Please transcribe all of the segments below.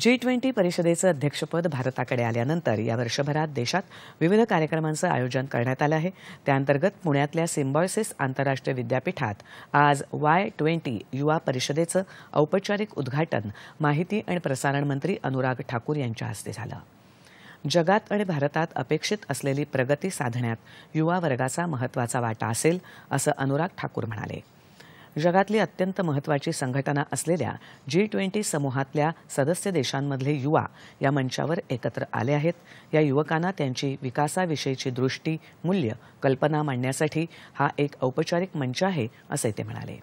G twenty परिषदेचं अध्यक्षपद भारताकडे आल्यानंतर या वर्षभरात देशात विविध कार्यक्रमांचं आयोजन करण्यात आलं आहे त्याअंतर्गत पुण्यातल्या सिम्बॉयसिस आंतरराष्ट्रीय विद्यापीठात आज वाय ट्वेंटी युवा परिषदेचं औपचारिक उद्घाटन माहिती आणि प्रसारण मंत्री अनुराग ठाकूर यांच्या हस्ते झालं जगात आणि भारतात अपेक्षित असलेली प्रगती साधण्यात युवा वर्गाचा महत्त्वाचा वाटा असेल असं अनुराग ठाकूर म्हणाले जगातली अत्यंत महत्वाची संघटना असलेल्या जी ट्वेंटी समूहातल्या सदस्य देशांमधले युवा या मंचावर एकत्र आले आहेत या युवकांना त्यांची विकासाविषयीची दृष्टी मूल्य कल्पना मांडण्यासाठी हा एक औपचारिक मंच आहे असं ते म्हणाले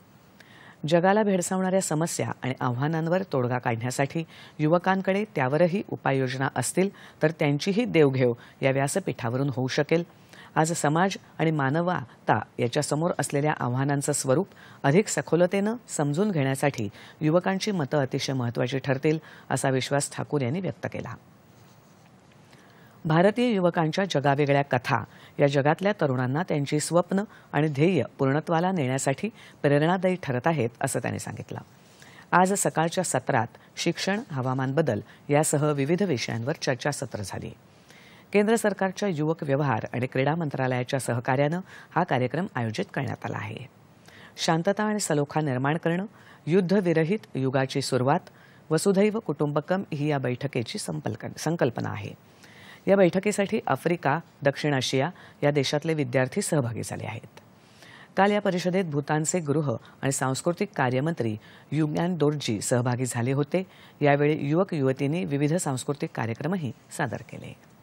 जगाला भेडसावणाऱ्या समस्या आणि आव्हानांवर तोडगा काढण्यासाठी युवकांकडे त्यावरही उपाययोजना असतील तर त्यांचीही देवघेव या व्यासपीठावरून होऊ शकेल आज समाज आणि मानवता याच्यासमोर असलेल्या आव्हानांचं स्वरूप अधिक सखोलतेनं समजून घेण्यासाठी युवकांची मतं अतिशय महत्त्वाची ठरतील असा विश्वास ठाकूर यांनी व्यक्त केला भारतीय युवकांच्या जगावेगळ्या कथा या जगातल्या तरुणांना त्यांची स्वप्न आणि ध्येय पूर्णत्वाला नेण्यासाठी प्रेरणादायी ठरत आहेत असं त्यांनी सांगितलं आज सकाळच्या सत्रात शिक्षण हवामान बदल यासह विविध विषयांवर चर्चासत्र झाली केंद्र सरकारच्या युवक व्यवहार आणि क्रीडा मंत्रालयाच्या सहकार्यानं हा कार्यक्रम आयोजित करण्यात आला आहे शांतता आणि सलोखा निर्माण करणं युद्धविरहित युगाची सुरुवात वसुधैव कुटुंबकम ही या बैठकीची संकल्पना आहे या बैठकीसाठी आफ्रिका दक्षिण आशिया या देशातले विद्यार्थी सहभागी झाले आहेत काल या परिषदेत भूतानचे गृह आणि सांस्कृतिक कार्यमंत्री युग्यान दोर्जी सहभागी झाले होते यावेळी युवक युवतींनी विविध सांस्कृतिक कार्यक्रमही सादर केले